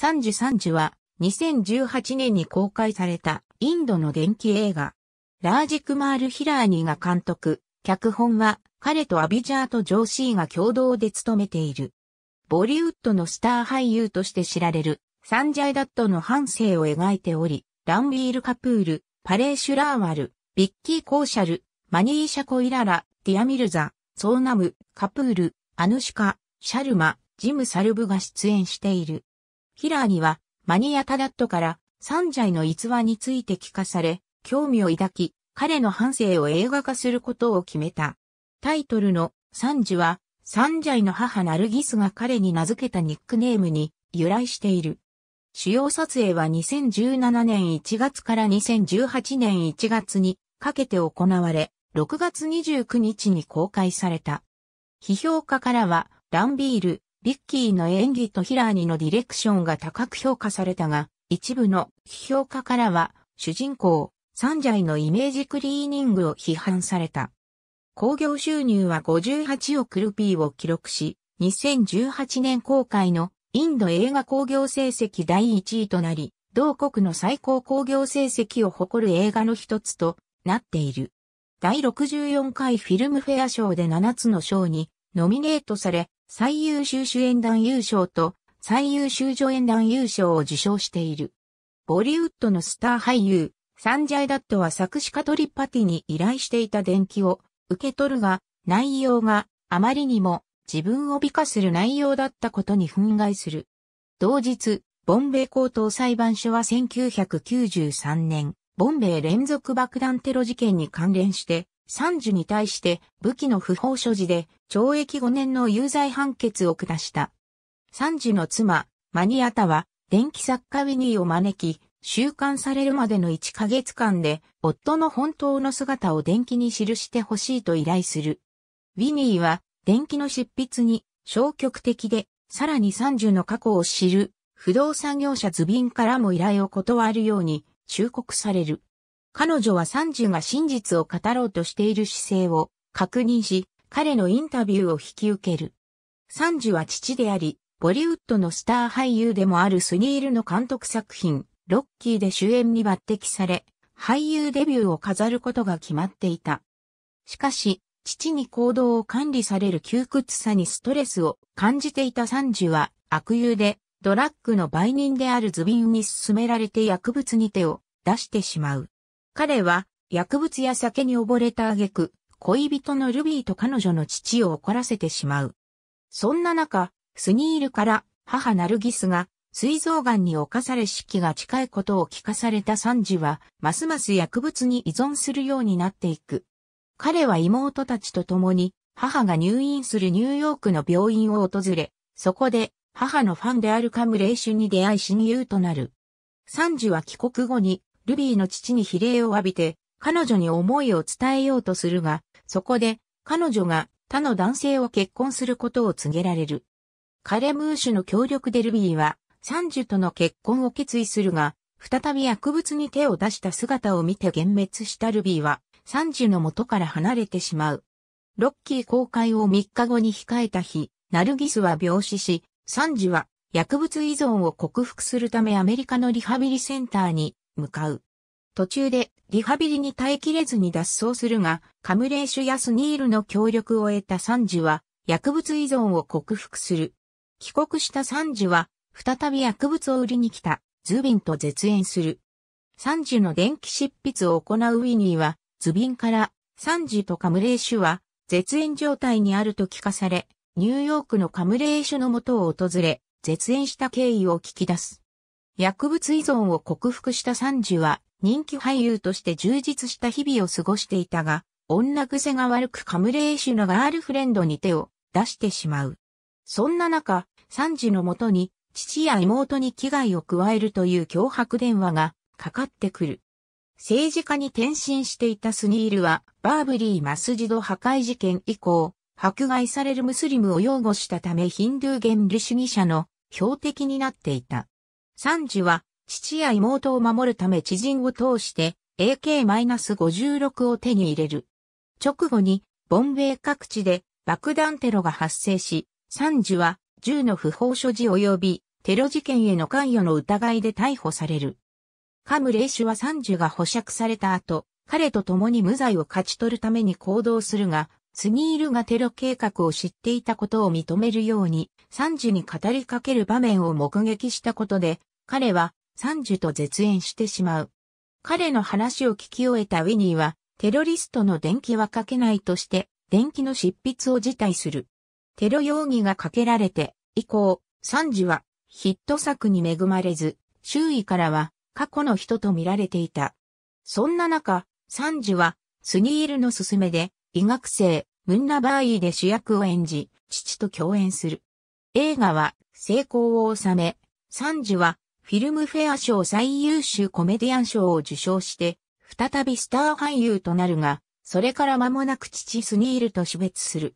サンジュ・サンジュは2018年に公開されたインドの電気映画。ラージクマール・ヒラーニが監督、脚本は彼とアビジャーとジョーシーが共同で務めている。ボリウッドのスター俳優として知られるサンジャイダットの半生を描いており、ランビール・カプール、パレーシュ・ラーワル、ビッキー・コーシャル、マニーシャ・コイララ、ディア・ミルザ、ソーナム、カプール、アヌシカ、シャルマ、ジム・サルブが出演している。ヒラーには、マニア・タダットから、サンジャイの逸話について聞かされ、興味を抱き、彼の半生を映画化することを決めた。タイトルの、サンジは、サンジャイの母ナルギスが彼に名付けたニックネームに由来している。主要撮影は2017年1月から2018年1月にかけて行われ、6月29日に公開された。批評家からは、ランビール、リッキーの演技とヒラーニのディレクションが高く評価されたが、一部の批評家からは、主人公、サンジャイのイメージクリーニングを批判された。興行収入は58億ルピーを記録し、2018年公開のインド映画興行成績第1位となり、同国の最高興行成績を誇る映画の一つとなっている。第64回フィルムフェア賞で7つの賞にノミネートされ、最優秀主演団優勝と最優秀助演団優勝を受賞している。ボリウッドのスター俳優、サンジャイ・ダットは作詞家トリッパティに依頼していた電気を受け取るが、内容があまりにも自分を美化する内容だったことに憤慨する。同日、ボンベイ高等裁判所は1993年、ボンベイ連続爆弾テロ事件に関連して、三樹に対して武器の不法所持で懲役5年の有罪判決を下した。三樹の妻、マニアタは電気作家ウィニーを招き、収監されるまでの1ヶ月間で夫の本当の姿を電気に記してほしいと依頼する。ウィニーは電気の執筆に消極的で、さらに三樹の過去を知る不動産業者ズビンからも依頼を断るように忠告される。彼女はサンジュが真実を語ろうとしている姿勢を確認し、彼のインタビューを引き受ける。サンジュは父であり、ボリウッドのスター俳優でもあるスニールの監督作品、ロッキーで主演に抜擢され、俳優デビューを飾ることが決まっていた。しかし、父に行動を管理される窮屈さにストレスを感じていたサンジュは悪友でドラッグの売人であるズビンに勧められて薬物に手を出してしまう。彼は薬物や酒に溺れた挙句、恋人のルビーと彼女の父を怒らせてしまう。そんな中、スニールから母ナルギスが膵臓癌に侵され死期が近いことを聞かされたサンジは、ますます薬物に依存するようになっていく。彼は妹たちと共に、母が入院するニューヨークの病院を訪れ、そこで母のファンであるカムレイシュに出会い親友となる。サンジは帰国後にルビーの父に比例を浴びて、彼女に思いを伝えようとするが、そこで、彼女が他の男性を結婚することを告げられる。カレムーシュの協力でルビーは、サンジュとの結婚を決意するが、再び薬物に手を出した姿を見て幻滅したルビーは、サンジュの元から離れてしまう。ロッキー公開を3日後に控えた日、ナルギスは病死し、サンジュは薬物依存を克服するためアメリカのリハビリセンターに向かう。途中でリハビリに耐えきれずに脱走するが、カムレーシュやスニールの協力を得たサンジは薬物依存を克服する。帰国したサンジは再び薬物を売りに来たズビンと絶縁する。サンジの電気執筆を行うウィニーはズビンからサンジとカムレーシュは絶縁状態にあると聞かされ、ニューヨークのカムレーシュのもとを訪れ、絶縁した経緯を聞き出す。薬物依存を克服したサンジは人気俳優として充実した日々を過ごしていたが、女癖が悪くカムレーシュのガールフレンドに手を出してしまう。そんな中、サンジのもとに父や妹に危害を加えるという脅迫電話がかかってくる。政治家に転身していたスニールは、バーブリーマスジド破壊事件以降、迫害されるムスリムを擁護したためヒンドゥー原理主義者の標的になっていた。サンジは、父や妹を守るため知人を通して AK-56 を手に入れる。直後に、ボンベイ各地で爆弾テロが発生し、サンジは銃の不法所持及びテロ事件への関与の疑いで逮捕される。カムレイシュはサンジュが保釈された後、彼と共に無罪を勝ち取るために行動するが、スニールがテロ計画を知っていたことを認めるように、サンジュに語りかける場面を目撃したことで、彼はサンジュと絶縁してしまう。彼の話を聞き終えたウィニーは、テロリストの電気はかけないとして、電気の執筆を辞退する。テロ容疑がかけられて、以降、サンジはヒット作に恵まれず、周囲からは過去の人と見られていた。そんな中、サンジはスニールの勧めで医学生、ムンナバーイで主役を演じ、父と共演する。映画は成功を収め、サンジはフィルムフェア賞最優秀コメディアン賞を受賞して、再びスター俳優となるが、それから間もなく父スニールと死別する。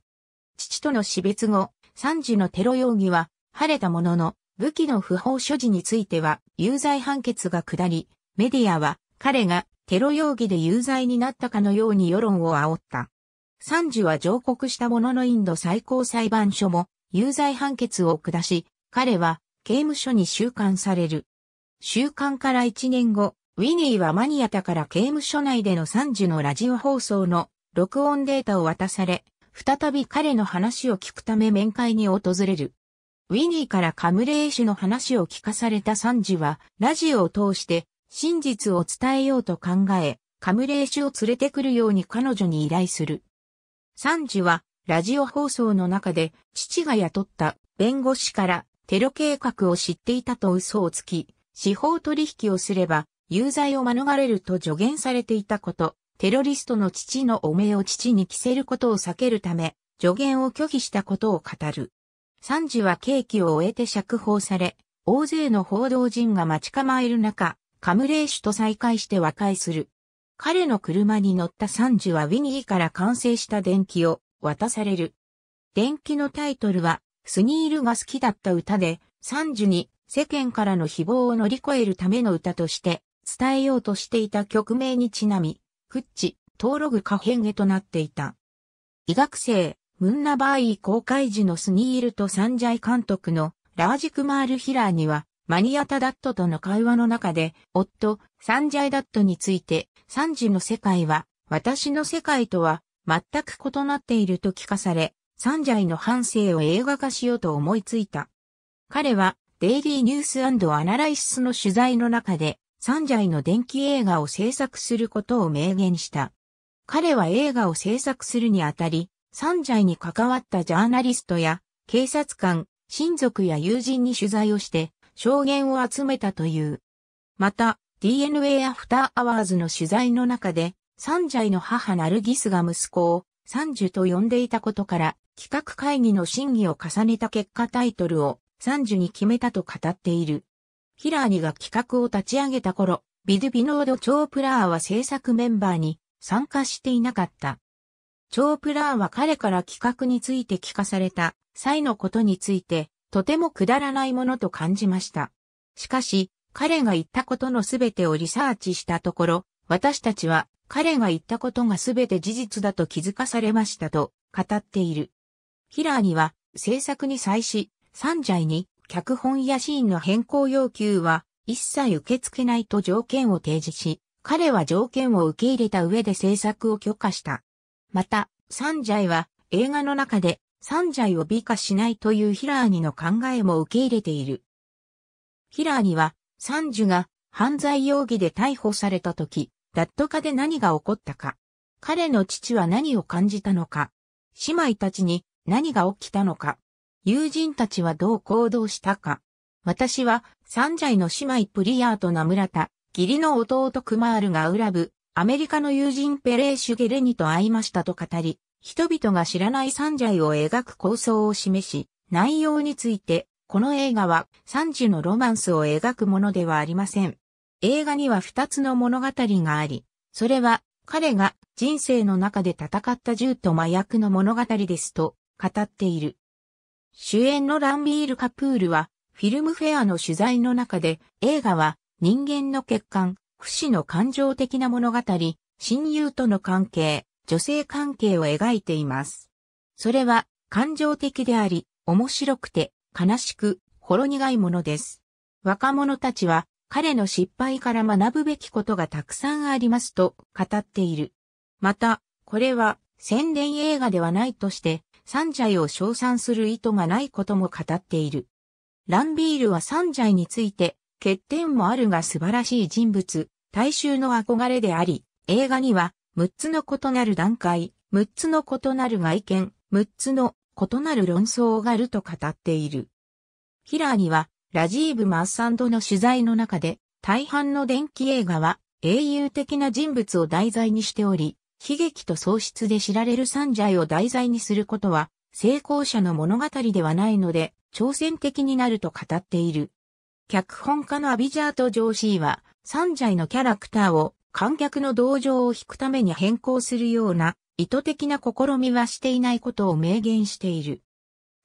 父との死別後、サンジのテロ容疑は晴れたものの、武器の不法所持については有罪判決が下り、メディアは彼がテロ容疑で有罪になったかのように世論を煽った。サンジは上告したもののインド最高裁判所も有罪判決を下し、彼は刑務所に収監される。収監から1年後、ウィニーはマニアタから刑務所内でのジ時のラジオ放送の録音データを渡され、再び彼の話を聞くため面会に訪れる。ウィニーからカムレー氏の話を聞かされたサンジは、ラジオを通して真実を伝えようと考え、カムレー氏を連れてくるように彼女に依頼する。サンジは、ラジオ放送の中で、父が雇った弁護士からテロ計画を知っていたと嘘をつき、司法取引をすれば、有罪を免れると助言されていたこと、テロリストの父の汚名を父に着せることを避けるため、助言を拒否したことを語る。サンジは刑期を終えて釈放され、大勢の報道陣が待ち構える中、カムレーシュと再会して和解する。彼の車に乗ったサンジはウィニーから完成した電気を渡される。電気のタイトルはスニールが好きだった歌で、サンジュに世間からの誹謗を乗り越えるための歌として伝えようとしていた曲名にちなみ、フッチ、トーログカヘンゲとなっていた。医学生、ムンナバーイ公開時のスニールとサンジャイ監督のラージクマールヒラーには、マニアタダットとの会話の中で、夫、サンジャイダットについて、サンジの世界は、私の世界とは、全く異なっていると聞かされ、サンジャイの半生を映画化しようと思いついた。彼は、デイリーニュースアナライシスの取材の中で、サンジャイの電気映画を制作することを明言した。彼は映画を制作するにあたり、サンジャイに関わったジャーナリストや、警察官、親族や友人に取材をして、証言を集めたという。また、DNA アフターアワーズの取材の中で、サンジャイの母ナルギスが息子を、サンジュと呼んでいたことから、企画会議の審議を重ねた結果タイトルを三樹に決めたと語っている。ヒラーニが企画を立ち上げた頃、ビドゥビノード・チョープラーは制作メンバーに参加していなかった。チョープラーは彼から企画について聞かされた際のことについて、とてもくだらないものと感じました。しかし、彼が言ったことのすべてをリサーチしたところ、私たちは彼が言ったことがすべて事実だと気づかされましたと語っている。ヒラーには、制作に際し、サンジャイに、脚本やシーンの変更要求は、一切受け付けないと条件を提示し、彼は条件を受け入れた上で制作を許可した。また、サンジャイは、映画の中で、サンジャイを美化しないというヒラーニの考えも受け入れている。ヒラーニは、サンジュが犯罪容疑で逮捕された時、ラット化で何が起こったか、彼の父は何を感じたのか、姉妹たちに何が起きたのか。友人たちはどう行動したか。私は、サンジャイの姉妹プリヤーとナムラタ、義理の弟クマールがウラブ、アメリカの友人ペレーシュゲレニと会いましたと語り、人々が知らないサンジャイを描く構想を示し、内容について、この映画はサジュのロマンスを描くものではありません。映画には二つの物語があり、それは彼が人生の中で戦った銃と麻薬の物語ですと、語っている。主演のランビール・カプールは、フィルムフェアの取材の中で、映画は人間の欠陥、不死の感情的な物語、親友との関係、女性関係を描いています。それは感情的であり、面白くて悲しく、ほろ苦いものです。若者たちは彼の失敗から学ぶべきことがたくさんありますと語っている。また、これは宣伝映画ではないとして、サンジャイを称賛する意図がないことも語っている。ランビールはサンジャイについて、欠点もあるが素晴らしい人物、大衆の憧れであり、映画には、6つの異なる段階、6つの異なる外見、6つの異なる論争があると語っている。ヒラーには、ラジーブ・マッサンドの取材の中で、大半の電気映画は英雄的な人物を題材にしており、悲劇と喪失で知られる三イを題材にすることは、成功者の物語ではないので、挑戦的になると語っている。脚本家のアビジャート・ジョーシーは、三イのキャラクターを観客の同情を引くために変更するような意図的な試みはしていないことを明言している。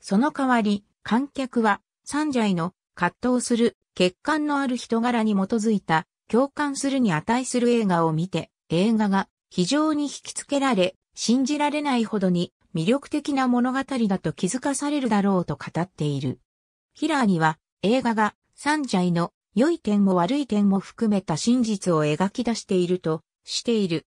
その代わり、観客は三イの葛藤する欠陥のある人柄に基づいた共感するに値する映画を見て、映画が非常に引きつけられ、信じられないほどに魅力的な物語だと気づかされるだろうと語っている。ヒラーには映画がサンジャイの良い点も悪い点も含めた真実を描き出しているとしている。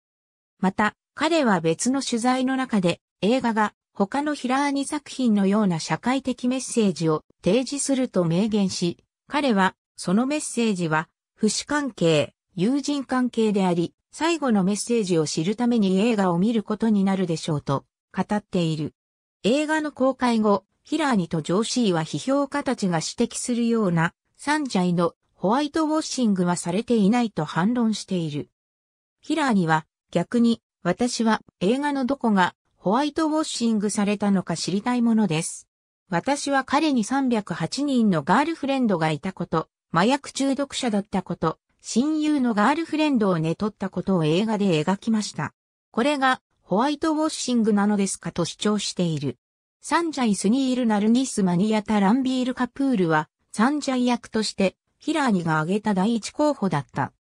また、彼は別の取材の中で映画が他のヒラーニ作品のような社会的メッセージを提示すると明言し、彼はそのメッセージは、不死関係、友人関係であり、最後のメッセージを知るために映画を見ることになるでしょうと語っている。映画の公開後、ヒラーニとジョーシーは批評家たちが指摘するようなサンジャイのホワイトウォッシングはされていないと反論している。ヒラーニは逆に私は映画のどこがホワイトウォッシングされたのか知りたいものです。私は彼に308人のガールフレンドがいたこと、麻薬中毒者だったこと、親友のガールフレンドを寝取ったことを映画で描きました。これがホワイトウォッシングなのですかと主張している。サンジャイ・スニール・ナルニス・マニアタ・ランビール・カプールは、サンジャイ役として、ヒラーニが挙げた第一候補だった。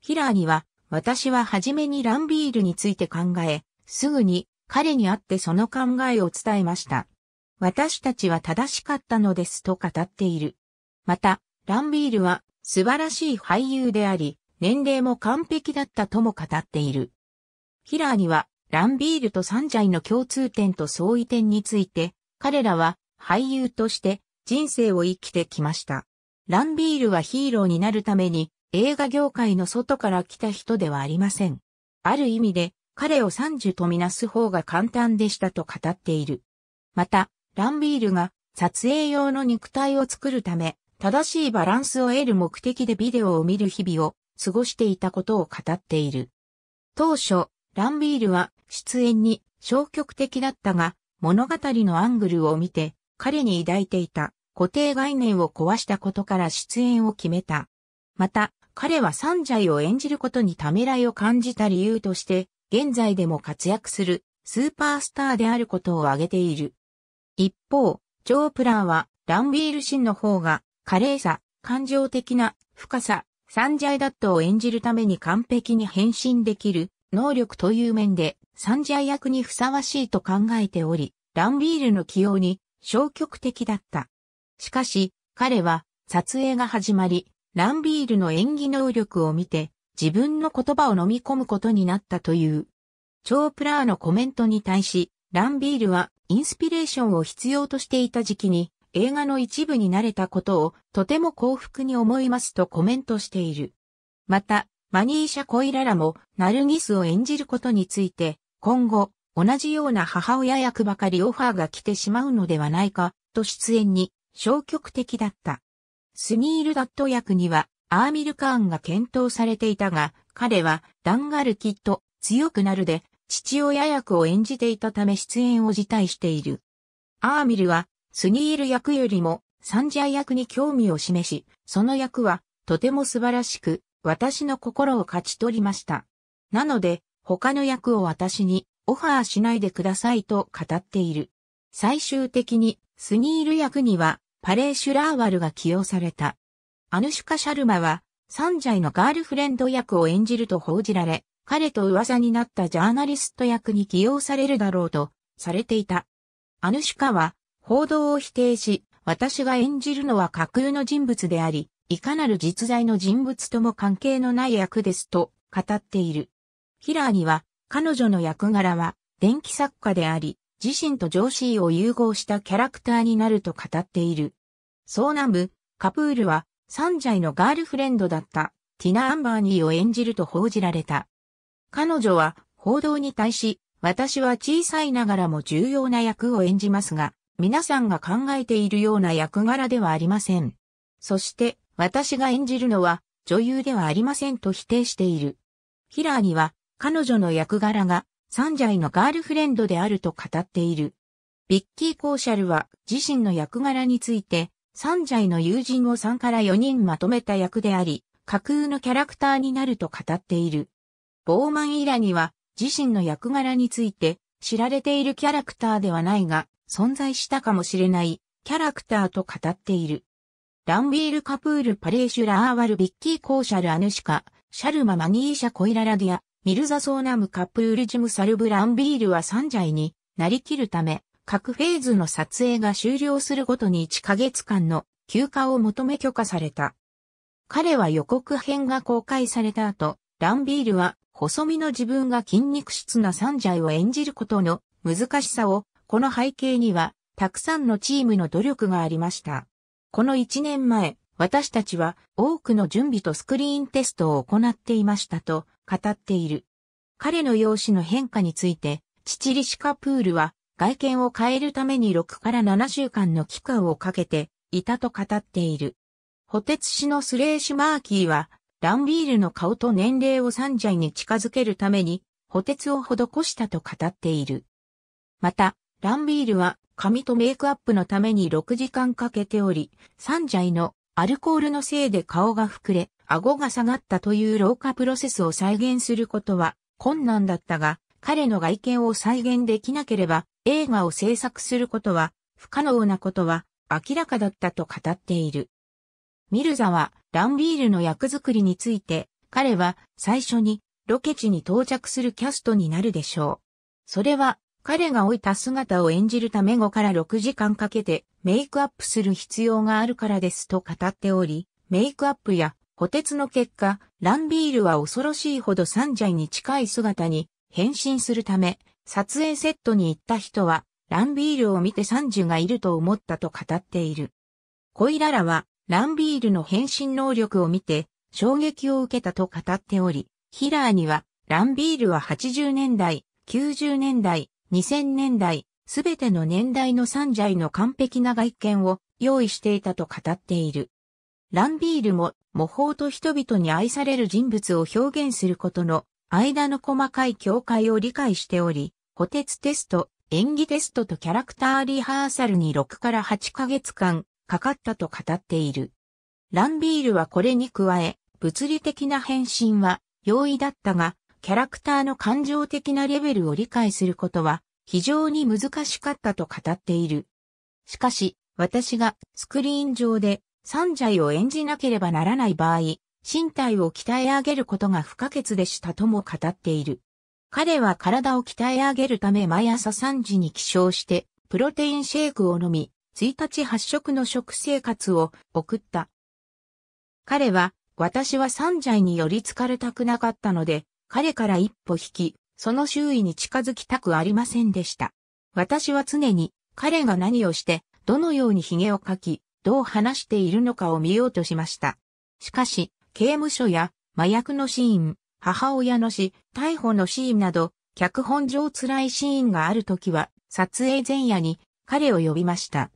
ヒラーニは、私は初めにランビールについて考え、すぐに彼に会ってその考えを伝えました。私たちは正しかったのですと語っている。また、ランビールは素晴らしい俳優であり、年齢も完璧だったとも語っている。ヒラーには、ランビールとサンジャイの共通点と相違点について、彼らは俳優として人生を生きてきました。ランビールはヒーローになるために映画業界の外から来た人ではありません。ある意味で彼をサンジュとみなす方が簡単でしたと語っている。また、ランビールが撮影用の肉体を作るため、正しいバランスを得る目的でビデオを見る日々を過ごしていたことを語っている。当初、ランビールは出演に消極的だったが、物語のアングルを見て、彼に抱いていた固定概念を壊したことから出演を決めた。また、彼はサンジャイを演じることにためらいを感じた理由として、現在でも活躍するスーパースターであることを挙げている。一方、ジョープラーはランビールシンの方が華麗さ、感情的な深さ、サンジャイダットを演じるために完璧に変身できる能力という面でサンジャイ役にふさわしいと考えており、ランビールの起用に消極的だった。しかし、彼は撮影が始まり、ランビールの演技能力を見て自分の言葉を飲み込むことになったという。チョープラーのコメントに対し、ランビールはインスピレーションを必要としていた時期に映画の一部になれたことをとても幸福に思いますとコメントしている。また、マニーシャ・コイララもナルギスを演じることについて、今後、同じような母親役ばかりオファーが来てしまうのではないか、と出演に消極的だった。スニール・ダット役には、アーミル・カーンが検討されていたが、彼は、ダンガル・キッド、強くなるで、父親役を演じていたため出演を辞退している。アーミルは、スニール役よりもサンジャイ役に興味を示し、その役はとても素晴らしく、私の心を勝ち取りました。なので、他の役を私にオファーしないでくださいと語っている。最終的にスニール役にはパレーシュラーワルが起用された。アヌシュカ・シャルマはサンジャイのガールフレンド役を演じると報じられ、彼と噂になったジャーナリスト役に起用されるだろうとされていた。アヌシュカは報道を否定し、私が演じるのは架空の人物であり、いかなる実在の人物とも関係のない役ですと語っている。ヒラーには、彼女の役柄は、電気作家であり、自身とジョーシーを融合したキャラクターになると語っている。総南部、カプールは、サンジャイのガールフレンドだった、ティナ・アンバーニーを演じると報じられた。彼女は、報道に対し、私は小さいながらも重要な役を演じますが、皆さんが考えているような役柄ではありません。そして、私が演じるのは、女優ではありませんと否定している。ヒラーには、彼女の役柄が、サンジャイのガールフレンドであると語っている。ビッキー・コーシャルは、自身の役柄について、サンジャイの友人を3から4人まとめた役であり、架空のキャラクターになると語っている。ボーマン・イラには、自身の役柄について、知られているキャラクターではないが、存在したかもしれないキャラクターと語っている。ランビール・カプール・パレーシュラ・アーワル・ビッキー・コーシャル・アヌシカ、シャルマ・マニーシャ・コイラ・ラディア、ミルザ・ソーナム・カプール・ジム・サルブ・ランビールは3イになりきるため、各フェーズの撮影が終了するごとに1ヶ月間の休暇を求め許可された。彼は予告編が公開された後、ランビールは細身の自分が筋肉質なサンジャイを演じることの難しさをこの背景には、たくさんのチームの努力がありました。この1年前、私たちは多くの準備とスクリーンテストを行っていましたと語っている。彼の容姿の変化について、チリシカプールは外見を変えるために6から7週間の期間をかけていたと語っている。補鉄師のスレーシュマーキーは、ランビールの顔と年齢を三歳に近づけるために、補鉄を施したと語っている。また、ランビールは髪とメイクアップのために6時間かけており、三ジャイのアルコールのせいで顔が膨れ、顎が下がったという老化プロセスを再現することは困難だったが、彼の外見を再現できなければ映画を制作することは不可能なことは明らかだったと語っている。ミルザはランビールの役作りについて、彼は最初にロケ地に到着するキャストになるでしょう。それは彼が老いた姿を演じるため5から6時間かけてメイクアップする必要があるからですと語っており、メイクアップや補鉄の結果、ランビールは恐ろしいほどサンジャイに近い姿に変身するため、撮影セットに行った人は、ランビールを見てサンジュがいると思ったと語っている。コイララは、ランビールの変身能力を見て、衝撃を受けたと語っており、ヒラーには、ランビールは80年代、90年代、2000年代、すべての年代のサンジャイの完璧な外見を用意していたと語っている。ランビールも模倣と人々に愛される人物を表現することの間の細かい境界を理解しており、補鉄テスト、演技テストとキャラクターリハーサルに6から8ヶ月間かかったと語っている。ランビールはこれに加え、物理的な変身は容易だったが、キャラクターの感情的なレベルを理解することは非常に難しかったと語っている。しかし、私がスクリーン上でサンジャイを演じなければならない場合、身体を鍛え上げることが不可欠でしたとも語っている。彼は体を鍛え上げるため毎朝3時に起床して、プロテインシェイクを飲み、1日8食の食生活を送った。彼は、私はサンジャイにより疲れたくなかったので、彼から一歩引き、その周囲に近づきたくありませんでした。私は常に彼が何をして、どのように髭をかき、どう話しているのかを見ようとしました。しかし、刑務所や麻薬のシーン、母親の死、逮捕のシーンなど、脚本上辛いシーンがあるときは、撮影前夜に彼を呼びました。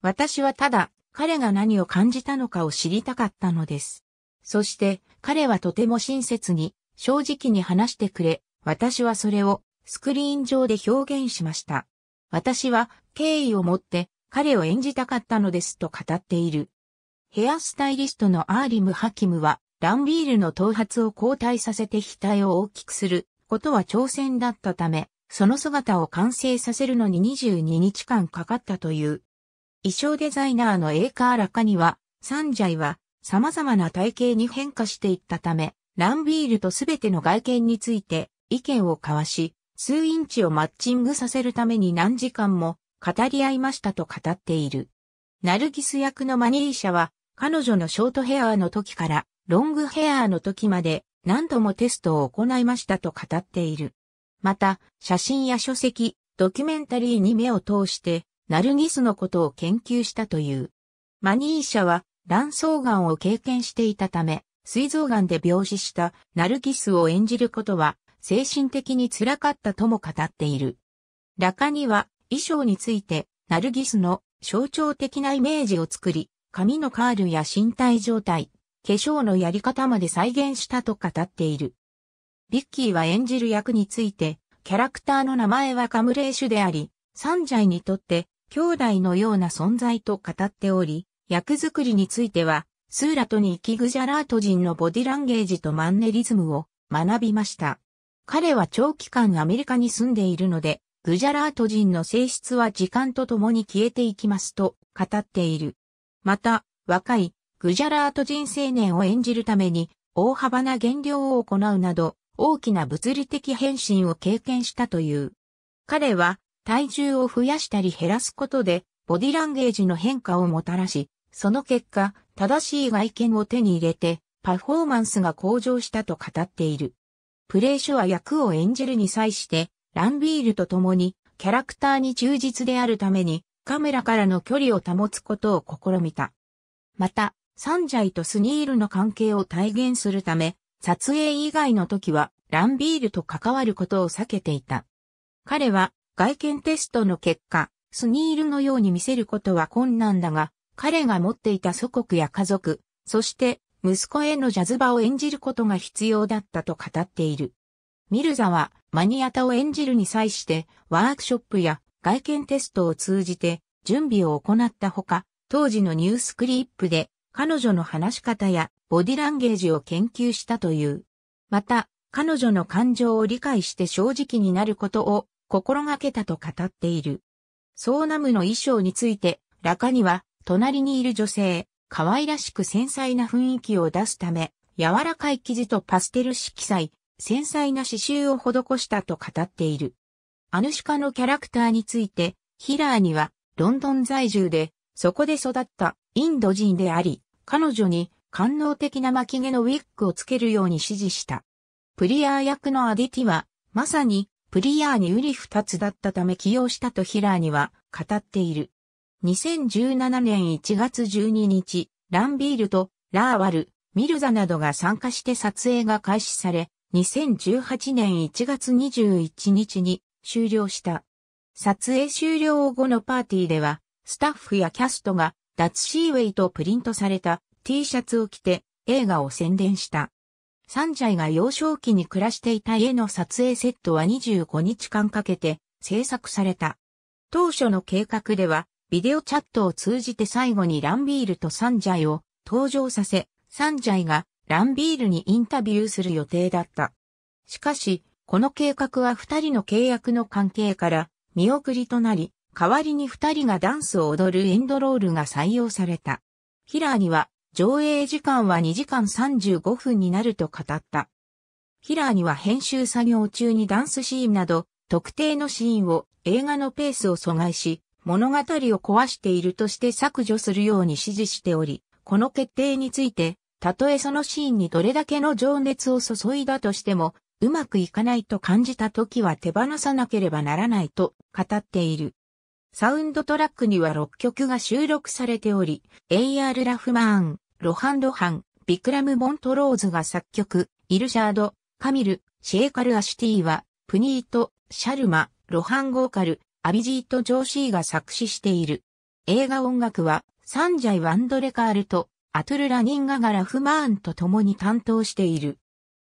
私はただ彼が何を感じたのかを知りたかったのです。そして彼はとても親切に正直に話してくれ、私はそれをスクリーン上で表現しました。私は敬意を持って彼を演じたかったのですと語っている。ヘアスタイリストのアーリム・ハキムは、ランビールの頭髪を交代させて額を大きくすることは挑戦だったため、その姿を完成させるのに22日間かかったという。衣装デザイナーのエーカーラカには、サンジャイは様々な体型に変化していったため、ランビールとすべての外見について意見を交わし、数インチをマッチングさせるために何時間も語り合いましたと語っている。ナルギス役のマニーシャは、彼女のショートヘアーの時からロングヘアーの時まで何度もテストを行いましたと語っている。また、写真や書籍、ドキュメンタリーに目を通して、ナルギスのことを研究したという。マニーシャは卵巣がんを経験していたため、膵臓癌で病死したナルキスを演じることは精神的に辛かったとも語っている。ラカには衣装についてナルギスの象徴的なイメージを作り、髪のカールや身体状態、化粧のやり方まで再現したと語っている。ビッキーは演じる役について、キャラクターの名前はカムレーシュであり、サンジャイにとって兄弟のような存在と語っており、役作りについては、スーラトに行きグジャラート人のボディランゲージとマンネリズムを学びました。彼は長期間アメリカに住んでいるので、グジャラート人の性質は時間とともに消えていきますと語っている。また、若いグジャラート人青年を演じるために大幅な減量を行うなど大きな物理的変身を経験したという。彼は体重を増やしたり減らすことでボディランゲージの変化をもたらし、その結果、正しい外見を手に入れて、パフォーマンスが向上したと語っている。プレイ書は役を演じるに際して、ランビールと共に、キャラクターに忠実であるために、カメラからの距離を保つことを試みた。また、サンジャイとスニールの関係を体現するため、撮影以外の時は、ランビールと関わることを避けていた。彼は、外見テストの結果、スニールのように見せることは困難だが、彼が持っていた祖国や家族、そして息子へのジャズバを演じることが必要だったと語っている。ミルザはマニアタを演じるに際してワークショップや外見テストを通じて準備を行ったほか、当時のニュースクリップで彼女の話し方やボディランゲージを研究したという。また、彼女の感情を理解して正直になることを心がけたと語っている。ソーナムの衣装について、ラカには隣にいる女性、可愛らしく繊細な雰囲気を出すため、柔らかい生地とパステル色彩、繊細な刺繍を施したと語っている。アヌシカのキャラクターについて、ヒラーにはロンドン在住で、そこで育ったインド人であり、彼女に官能的な巻き毛のウィッグをつけるように指示した。プリヤー役のアディティは、まさにプリヤーに瓜二つだったため起用したとヒラーには語っている。2017年1月12日、ランビールとラーワル、ミルザなどが参加して撮影が開始され、2018年1月21日に終了した。撮影終了後のパーティーでは、スタッフやキャストが、脱シーウェイとプリントされた T シャツを着て映画を宣伝した。サンジャイが幼少期に暮らしていた家の撮影セットは25日間かけて制作された。当初の計画ではビデオチャットを通じて最後にランビールとサンジャイを登場させ、サンジャイがランビールにインタビューする予定だった。しかし、この計画は二人の契約の関係から見送りとなり、代わりに二人がダンスを踊るエンドロールが採用された。ヒラーには上映時間は2時間35分になると語った。ヒラーには編集作業中にダンスシーンなど特定のシーンを映画のペースを阻害し、物語を壊しているとして削除するように指示しており、この決定について、たとえそのシーンにどれだけの情熱を注いだとしても、うまくいかないと感じた時は手放さなければならないと語っている。サウンドトラックには6曲が収録されており、A.R. ラフマーン、ロハン・ロハン、ビクラム・モントローズが作曲、イルシャード、カミル、シェイカル・アシュティは、プニート、シャルマ、ロハン・ゴーカル、アビジート・ジョーシーが作詞している。映画音楽は、サンジャイ・ワンドレカールと、アトゥル・ラニンガガラ・フマーンと共に担当している。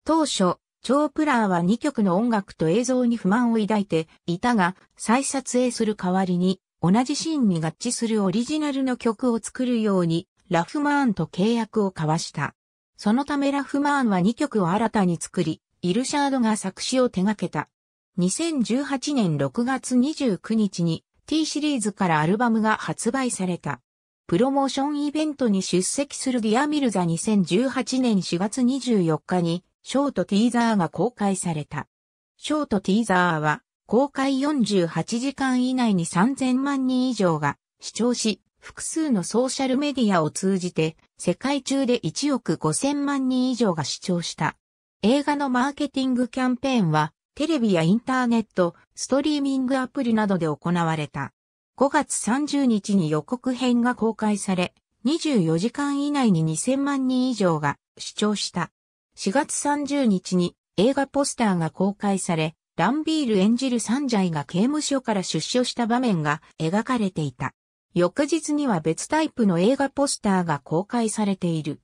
当初、チョープラーは2曲の音楽と映像に不満を抱いていたが、再撮影する代わりに、同じシーンに合致するオリジナルの曲を作るように、ラフマーンと契約を交わした。そのためラフマーンは2曲を新たに作り、イルシャードが作詞を手掛けた。2018年6月29日に T シリーズからアルバムが発売された。プロモーションイベントに出席するディア・ミルザ2018年4月24日にショートティーザーが公開された。ショートティーザーは公開48時間以内に3000万人以上が視聴し、複数のソーシャルメディアを通じて世界中で1億5000万人以上が視聴した。映画のマーケティングキャンペーンはテレビやインターネット、ストリーミングアプリなどで行われた。5月30日に予告編が公開され、24時間以内に2000万人以上が視聴した。4月30日に映画ポスターが公開され、ランビール演じるサンジャイが刑務所から出所した場面が描かれていた。翌日には別タイプの映画ポスターが公開されている。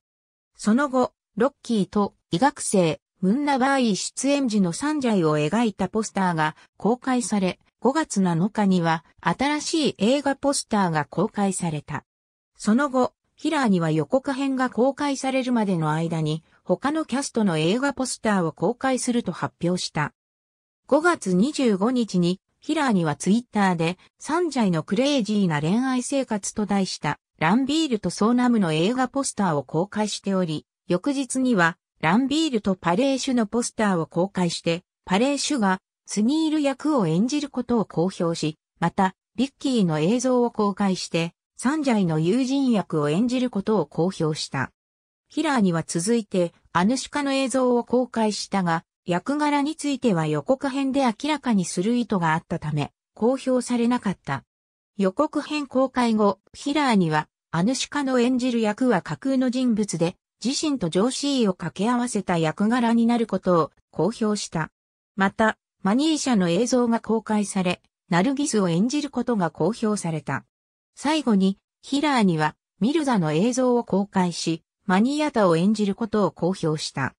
その後、ロッキーと医学生、ムンナバーイ出演時のサンジャイを描いたポスターが公開され、5月7日には新しい映画ポスターが公開された。その後、ヒラーには予告編が公開されるまでの間に他のキャストの映画ポスターを公開すると発表した。5月25日にヒラーにはツイッターでサンジャイのクレイジーな恋愛生活と題したランビールとソーナムの映画ポスターを公開しており、翌日にはランビールとパレーシュのポスターを公開して、パレーシュがスニール役を演じることを公表し、また、ビッキーの映像を公開して、サンジャイの友人役を演じることを公表した。ヒラーには続いて、アヌシカの映像を公開したが、役柄については予告編で明らかにする意図があったため、公表されなかった。予告編公開後、ヒラーには、アヌシカの演じる役は架空の人物で、自身とジョーシーを掛け合わせた役柄になることを公表した。また、マニーシャの映像が公開され、ナルギスを演じることが公表された。最後に、ヒラーには、ミルザの映像を公開し、マニアタを演じることを公表した。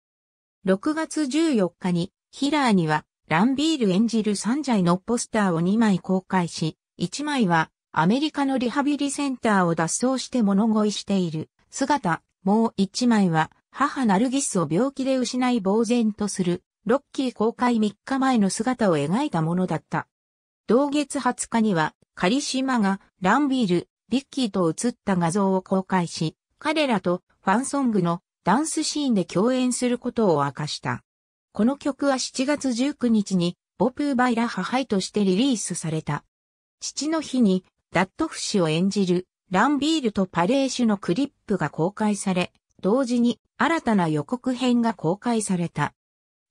6月14日に、ヒラーには、ランビール演じるサンジャイのポスターを2枚公開し、1枚は、アメリカのリハビリセンターを脱走して物乞いしている姿もう一枚は、母ナルギスを病気で失い呆然とする、ロッキー公開3日前の姿を描いたものだった。同月20日には、カリシマが、ランビール、ビッキーと写った画像を公開し、彼らとファンソングのダンスシーンで共演することを明かした。この曲は7月19日に、ボプーバイラハハイとしてリリースされた。父の日に、ダットフ氏を演じるランビールとパレーシュのクリップが公開され、同時に新たな予告編が公開された。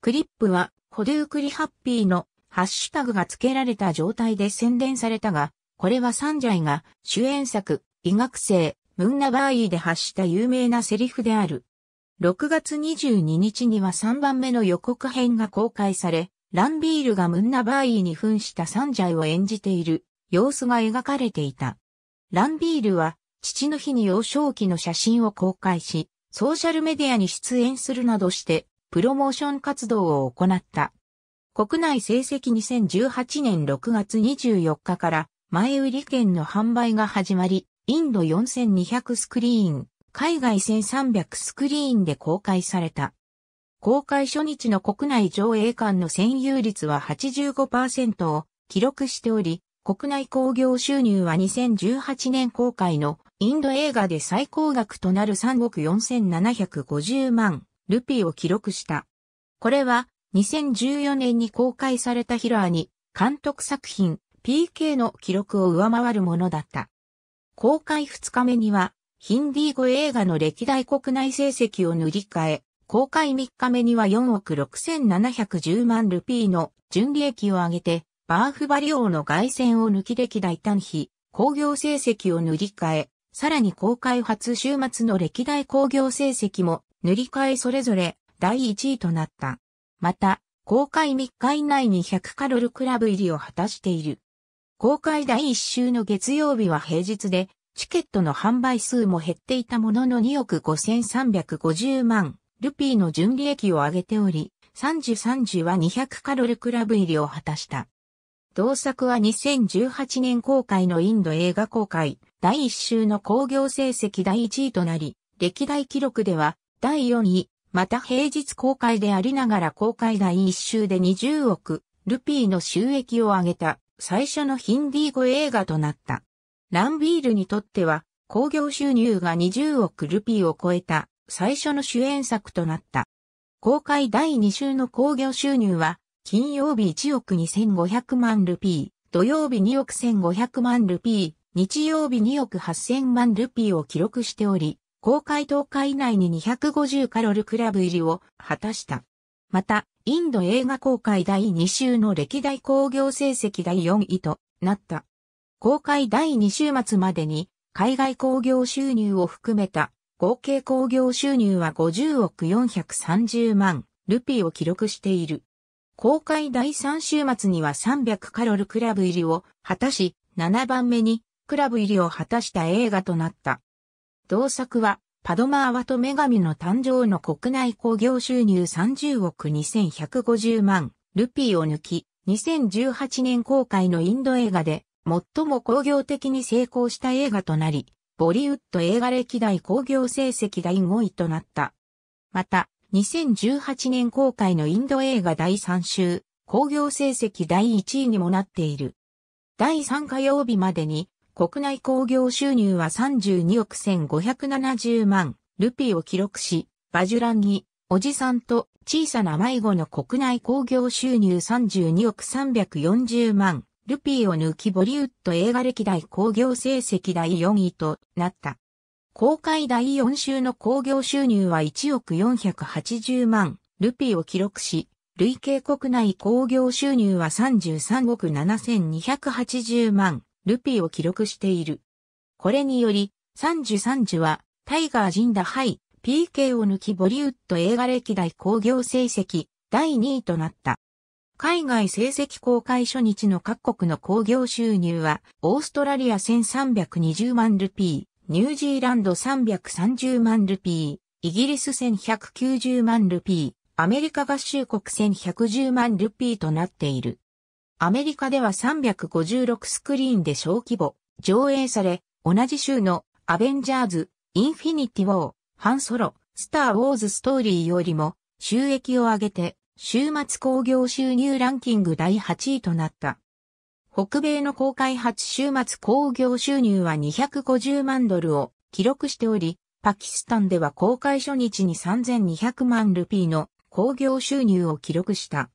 クリップは、ホデュークリハッピーのハッシュタグが付けられた状態で宣伝されたが、これはサンジャイが主演作、医学生、ムンナバーイで発した有名なセリフである。6月22日には3番目の予告編が公開され、ランビールがムンナバーイに扮したサンジャイを演じている様子が描かれていた。ランビールは、父の日に幼少期の写真を公開し、ソーシャルメディアに出演するなどして、プロモーション活動を行った。国内成績2018年6月24日から、前売り券の販売が始まり、インド4200スクリーン、海外1300スクリーンで公開された。公開初日の国内上映館の占有率は85%を記録しており、国内興行収入は2018年公開のインド映画で最高額となる3億4750万ルピーを記録した。これは2014年に公開されたヒラーに監督作品 PK の記録を上回るものだった。公開2日目にはヒンディー語映画の歴代国内成績を塗り替え、公開3日目には4億6710万ルピーの純利益を上げてバーフバリ王の外戦を抜き歴代単比、工業成績を塗り替え、さらに公開初週末の歴代工業成績も塗り替えそれぞれ第1位となった。また、公開3日以内に100カロルクラブ入りを果たしている。公開第1週の月曜日は平日で、チケットの販売数も減っていたものの2億5350万ルピーの純利益を上げており、3 0 3時は200カロルクラブ入りを果たした。同作は2018年公開のインド映画公開第1週の興行成績第1位となり、歴代記録では第4位、また平日公開でありながら公開第1週で20億ルピーの収益を上げた最初のヒンディー語映画となった。ランビールにとっては興行収入が20億ルピーを超えた最初の主演作となった。公開第2週の興行収入は金曜日1億2500万ルピー、土曜日2億1500万ルピー、日曜日2億8000万ルピーを記録しており、公開10日以内に250カロルクラブ入りを果たした。また、インド映画公開第2週の歴代興行成績第4位となった。公開第2週末までに、海外興行収入を含めた合計興行収入は50億430万ルピーを記録している。公開第3週末には300カロルクラブ入りを果たし、7番目にクラブ入りを果たした映画となった。同作は、パドマーワと女神の誕生の国内興行収入30億2150万ルピーを抜き、2018年公開のインド映画で、最も興行的に成功した映画となり、ボリウッド映画歴代興行成績第5位となった。また、2018年公開のインド映画第3週、興行成績第1位にもなっている。第3火曜日までに、国内興行収入は32億1570万ルピーを記録し、バジュランギ、おじさんと小さな迷子の国内興行収入32億340万ルピーを抜きボリウッド映画歴代興行成績第4位となった。公開第4週の興行収入は1億480万ルピーを記録し、累計国内興行収入は33億7280万ルピーを記録している。これにより、十三時は、タイガー・ジンダ・ハイ、PK を抜きボリウッド映画歴代興行成績第2位となった。海外成績公開初日の各国の興行収入は、オーストラリア1320万ルピー。ニュージーランド330万ルピー、イギリス1190万ルピー、アメリカ合衆国1110万ルピーとなっている。アメリカでは356スクリーンで小規模、上映され、同じ週のアベンジャーズ、インフィニティ・ウォー、ハンソロ、スター・ウォーズ・ストーリーよりも収益を上げて、週末興行収入ランキング第8位となった。北米の公開初週末興行収入は250万ドルを記録しており、パキスタンでは公開初日に3200万ルピーの興行収入を記録した。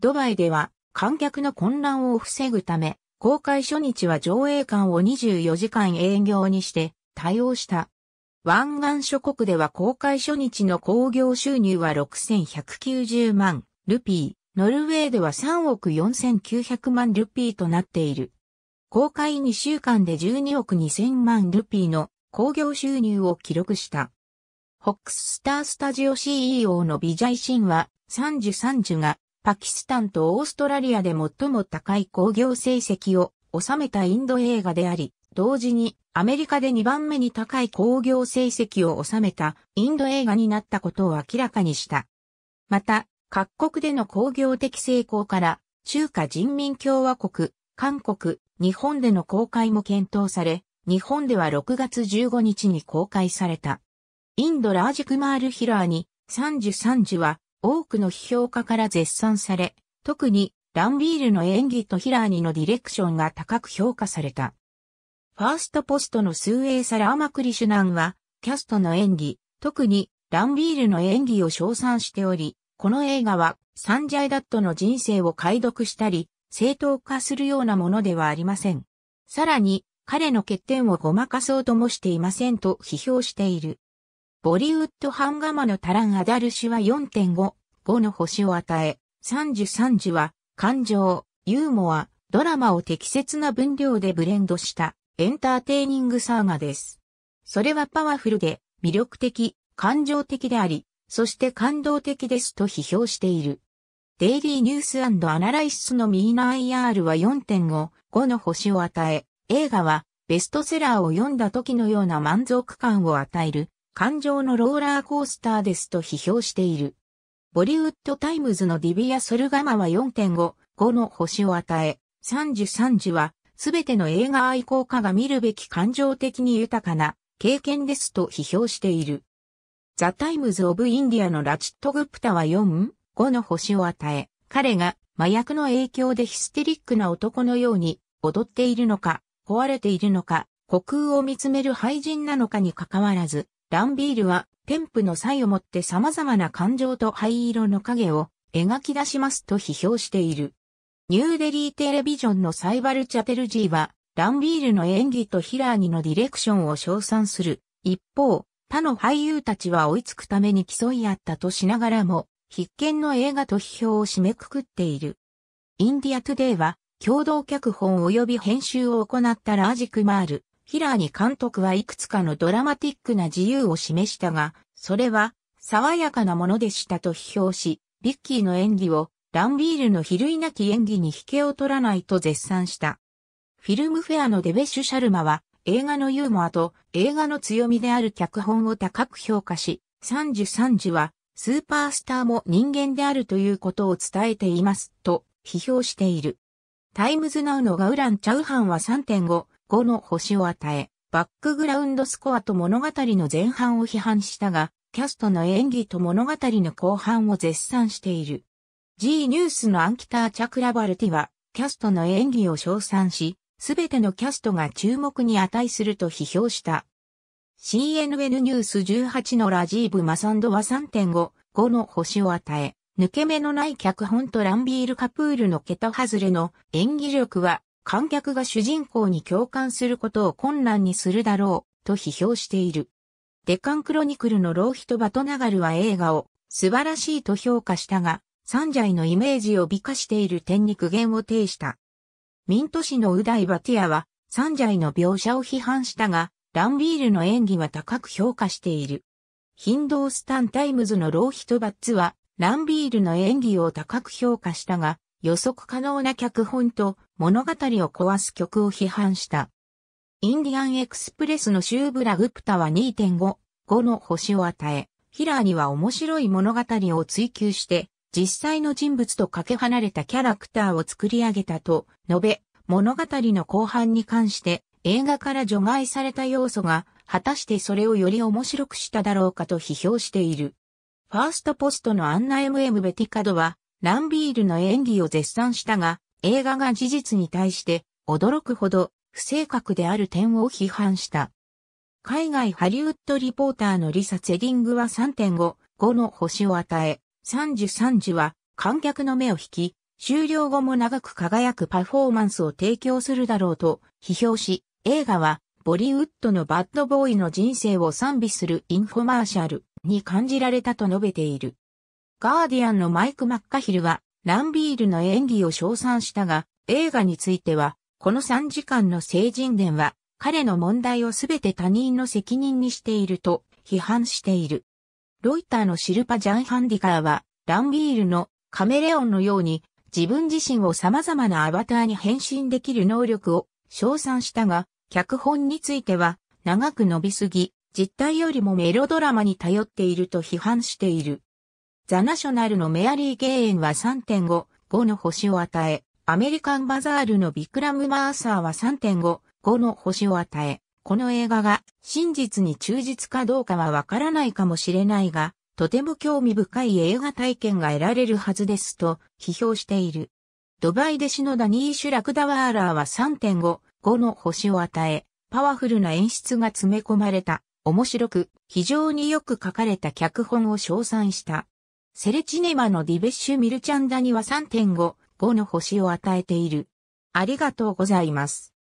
ドバイでは観客の混乱を防ぐため、公開初日は上映館を24時間営業にして対応した。湾岸諸国では公開初日の興行収入は6190万ルピー。ノルウェーでは3億4900万ルピーとなっている。公開2週間で12億2000万ルピーの興行収入を記録した。ホックススタースタジオ CEO のビジャイシンは、サンジュサンジュがパキスタンとオーストラリアで最も高い興行成績を収めたインド映画であり、同時にアメリカで2番目に高い興行成績を収めたインド映画になったことを明らかにした。また、各国での工業的成功から、中華人民共和国、韓国、日本での公開も検討され、日本では6月15日に公開された。インドラージクマールヒラーに33時は多くの批評家から絶賛され、特にランビールの演技とヒラーニのディレクションが高く評価された。ファーストポストのスーエーサラーマクリシュナンは、キャストの演技、特にランビールの演技を称賛しており、この映画はサンジャイ・ダットの人生を解読したり、正当化するようなものではありません。さらに、彼の欠点をごまかそうともしていませんと批評している。ボリウッドハンガマのタラン・アダル氏は4.5、5の星を与え、33時は、感情、ユーモア、ドラマを適切な分量でブレンドしたエンターテイニングサーガです。それはパワフルで魅力的、感情的であり、そして感動的ですと批評している。デイリーニュースアナライシスのミーナ IR は4.5、5の星を与え、映画はベストセラーを読んだ時のような満足感を与える、感情のローラーコースターですと批評している。ボリウッドタイムズのディビア・ソルガマは4.5、5の星を与え、33時は、すべての映画愛好家が見るべき感情的に豊かな経験ですと批評している。ザ・タイムズ・オブ・インディアのラチット・グプタは4、5の星を与え、彼が麻薬の影響でヒステリックな男のように踊っているのか、壊れているのか、虚空を見つめる廃人なのかにかかわらず、ランビールは添付の際をもって様々な感情と灰色の影を描き出しますと批評している。ニューデリーテレビジョンのサイバル・チャテルジーは、ランビールの演技とヒラーニのディレクションを称賛する。一方、他の俳優たちは追いつくために競い合ったとしながらも、必見の映画と批評を締めくくっている。インディアトゥデイは、共同脚本及び編集を行ったラージクマール、ヒラーに監督はいくつかのドラマティックな自由を示したが、それは、爽やかなものでしたと批評し、ビッキーの演技を、ランビールの比類なき演技に引けを取らないと絶賛した。フィルムフェアのデベシュ・シャルマは、映画のユーモアと映画の強みである脚本を高く評価し、十三時はスーパースターも人間であるということを伝えています、と批評している。タイムズナウのガウラン・チャウハンは3.5、5の星を与え、バックグラウンドスコアと物語の前半を批判したが、キャストの演技と物語の後半を絶賛している。G ニュースのアンキター・チャクラバルティは、キャストの演技を称賛し、すべてのキャストが注目に値すると批評した。CNN ニュース18のラジーブ・マサンドは3.5、5の星を与え、抜け目のない脚本とランビール・カプールの桁外れの演技力は、観客が主人公に共感することを困難にするだろう、と批評している。デカンクロニクルの浪費とバトナガルは映画を素晴らしいと評価したが、サンジャイのイメージを美化している点に苦言を呈した。ミント氏のウダイ・バティアは、サンジャイの描写を批判したが、ランビールの演技は高く評価している。ヒンドースタン・タイムズのローヒトバッツは、ランビールの演技を高く評価したが、予測可能な脚本と物語を壊す曲を批判した。インディアンエクスプレスのシューブラグプタは2.5、5の星を与え、ヒラーには面白い物語を追求して、実際の人物とかけ離れたキャラクターを作り上げたと述べ、物語の後半に関して映画から除外された要素が果たしてそれをより面白くしただろうかと批評している。ファーストポストのアンナ MM ベティカドはランビールの演技を絶賛したが映画が事実に対して驚くほど不正確である点を批判した。海外ハリウッドリポーターのリサ・ツェィングは3.5、5の星を与え、3三時は観客の目を引き、終了後も長く輝くパフォーマンスを提供するだろうと批評し、映画はボリウッドのバッドボーイの人生を賛美するインフォマーシャルに感じられたと述べている。ガーディアンのマイク・マッカヒルはランビールの演技を称賛したが、映画については、この3時間の成人伝は彼の問題をすべて他人の責任にしていると批判している。ロイターのシルパ・ジャン・ハンディカーは、ランビールのカメレオンのように自分自身を様々なアバターに変身できる能力を称賛したが、脚本については長く伸びすぎ、実態よりもメロドラマに頼っていると批判している。ザ・ナショナルのメアリー・ゲーンは3.5、5の星を与え、アメリカン・バザールのビクラム・マーサーは3.5、5の星を与え、この映画が真実に忠実かどうかはわからないかもしれないが、とても興味深い映画体験が得られるはずですと批評している。ドバイで篠田ニーシュラクダワーラーは3.5、5の星を与え、パワフルな演出が詰め込まれた、面白く、非常によく書かれた脚本を称賛した。セレチネマのディベッシュ・ミルチャンダには3.5、5の星を与えている。ありがとうございます。